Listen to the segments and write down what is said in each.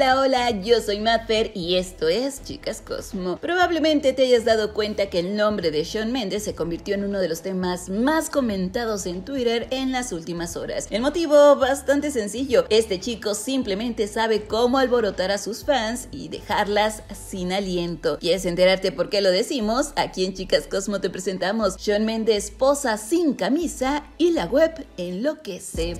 Hola, yo soy Mather y esto es Chicas Cosmo. Probablemente te hayas dado cuenta que el nombre de Sean Mendes se convirtió en uno de los temas más comentados en Twitter en las últimas horas. El motivo bastante sencillo, este chico simplemente sabe cómo alborotar a sus fans y dejarlas sin aliento. ¿Quieres enterarte por qué lo decimos? Aquí en Chicas Cosmo te presentamos Sean Mendes posa sin camisa y la web enloquece.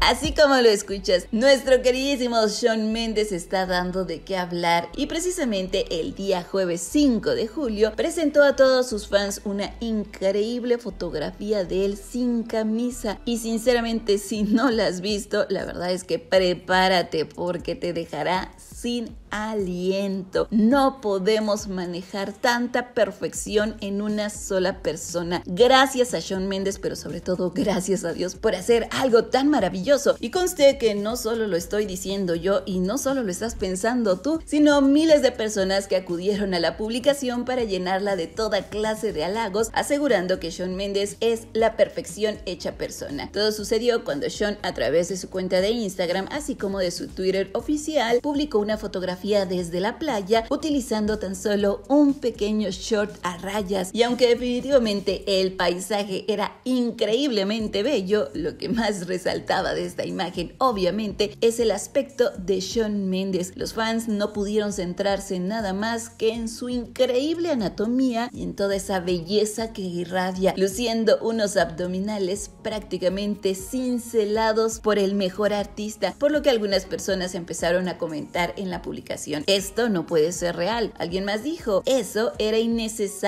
Así como lo escuchas, nuestro queridísimo Sean Méndez está dando de qué hablar y precisamente el día jueves 5 de julio presentó a todos sus fans una increíble fotografía de él sin camisa y sinceramente si no la has visto, la verdad es que prepárate porque te dejará sin aliento. No podemos manejar tanta perfección en una sola persona. Gracias a Sean Méndez, pero sobre todo gracias a Dios por hacer algo tan maravilloso. Y conste que no solo lo estoy diciendo yo y no solo lo estás pensando tú, sino miles de personas que acudieron a la publicación para llenarla de toda clase de halagos, asegurando que Sean Méndez es la perfección hecha persona. Todo sucedió cuando Sean, a través de su cuenta de Instagram, así como de su Twitter oficial, publicó una fotografía desde la playa utilizando tan solo un pequeño short rayas y aunque definitivamente el paisaje era increíblemente bello, lo que más resaltaba de esta imagen obviamente es el aspecto de Sean Mendes. Los fans no pudieron centrarse nada más que en su increíble anatomía y en toda esa belleza que irradia, luciendo unos abdominales prácticamente cincelados por el mejor artista, por lo que algunas personas empezaron a comentar en la publicación. Esto no puede ser real. Alguien más dijo, eso era innecesario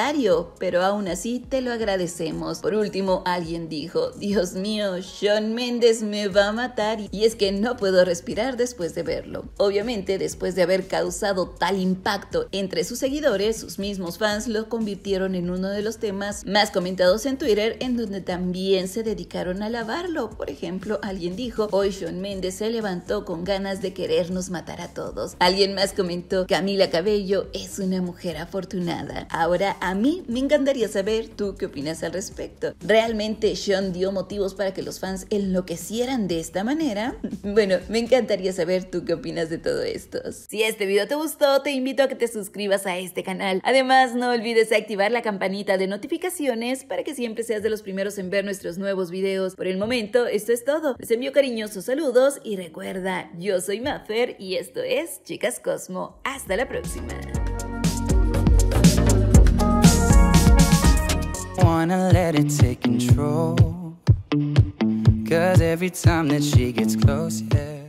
pero aún así te lo agradecemos. Por último, alguien dijo, Dios mío, Sean Mendes me va a matar y es que no puedo respirar después de verlo. Obviamente, después de haber causado tal impacto entre sus seguidores, sus mismos fans lo convirtieron en uno de los temas más comentados en Twitter, en donde también se dedicaron a alabarlo. Por ejemplo, alguien dijo, hoy Sean Méndez se levantó con ganas de querernos matar a todos. Alguien más comentó, Camila Cabello es una mujer afortunada. Ahora a mí me encantaría saber tú qué opinas al respecto. ¿Realmente Sean dio motivos para que los fans enloquecieran de esta manera? Bueno, me encantaría saber tú qué opinas de todo esto. Si este video te gustó, te invito a que te suscribas a este canal. Además, no olvides activar la campanita de notificaciones para que siempre seas de los primeros en ver nuestros nuevos videos. Por el momento, esto es todo. Les envío cariñosos saludos y recuerda, yo soy Maffer y esto es Chicas Cosmo. Hasta la próxima. wanna let it take control. Cause every time that she gets close, yeah.